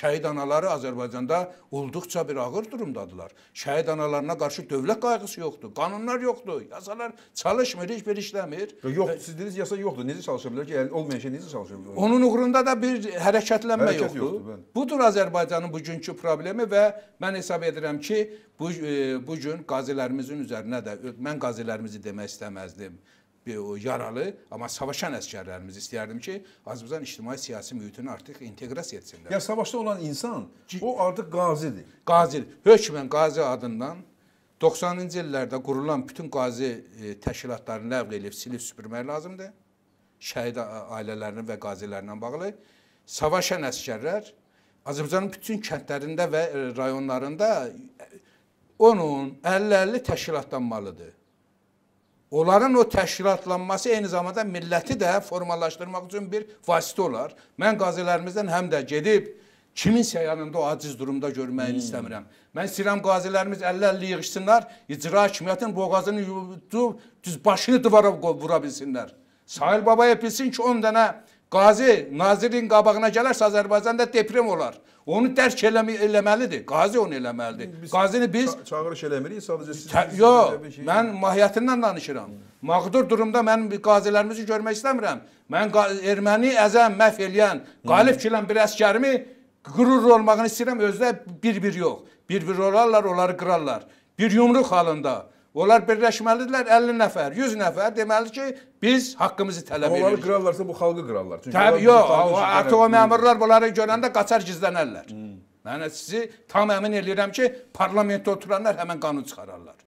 Şəhid anaları Azərbaycanda olduqca bir ağır durumdadılar. Şəhid analarına qarşı dövlət qayğısı yoxdur, qanunlar yoxdur, yasalar çalışmır, heç bir işləmir. Yox, e, siz dediniz yasa yoxdur. Necə çalışa bilər ki? Yəni olmayan şey necə çalışa bilər? Onun uğrunda da bir hərəkətlənmə Hərəkət yoxdur. yoxdur bəli. Budur Azərbaycanın bugünkü problemi və mən hesab edirəm ki, bu e, bu gün qazilərimizin üzərinə də mən qazilərimizi demək istəməzdim. E, yaralı, amma savaşan əsgərlərimiz istəyərdim ki, Azərbaycan ictimai-siyasi mühitini artıq inteqrasiya etsinlər. Ya savaşda olan insan o artıq qazidir. Qazi, hökmən qazi adından 90-cı illərdə qurulan bütün qazi e, təşkilatlarını ləğv edib silib süpürmək lazımdır. Şəhid ailələrinin və qazilərlə bağlı savaşan əsgərlər Azərbaycanın bütün kəndlərində və e, rayonlarında onun 50-50 təşkilatlanmalıdır. Onların o təşkilatlanması eyni zamanda milləti də formalaşdırmaq üçün bir vasitə olar. Mən qazilərimizdən həm də gedib kiminsə yanında o aciz durumda görməyini hmm. istəmirəm. Mən istəyirəm qazilərimiz əllərlə yığışsınlar, icra hakimiyyətinin boğazını yutub düz başını divara vura bilsinlər. Sahil Babayev bilsin ki, 10 dənə Qazi nazirin qabağına gələrsə Azərbaycanda deprem olar. Onu dərk eləmə, eləməlidir. Qazi onu eləməlidir. Biz Qazini biz ça çağırış eləmirik, sadəcə siz Yox, şey mən mahiyyətindən danışıram. Mağdur durumda mən qazilərimizi görmək istəmirəm. Mən erməni əzən, məhv eləyən, qalib gələn bir əskərimi qürur olmağını istəyirəm. Özdə bir-bir yox. Bir-bir olarlar, onları qırarlar. Bir yumruq halında. Onlar birləşməlidirlər 50 nəfər, 100 nəfər. Deməli ki, biz haqqımızı tələb edirik. Onları qırarlarsa bu xalqı qırarlar. Çünki Təbii, yox, artıq o məmurlar bunları görəndə qaçar gizlənərlər. Mən sizi tam əmin eləyirəm ki, parlamentdə oturanlar həmin qanun çıxararlar.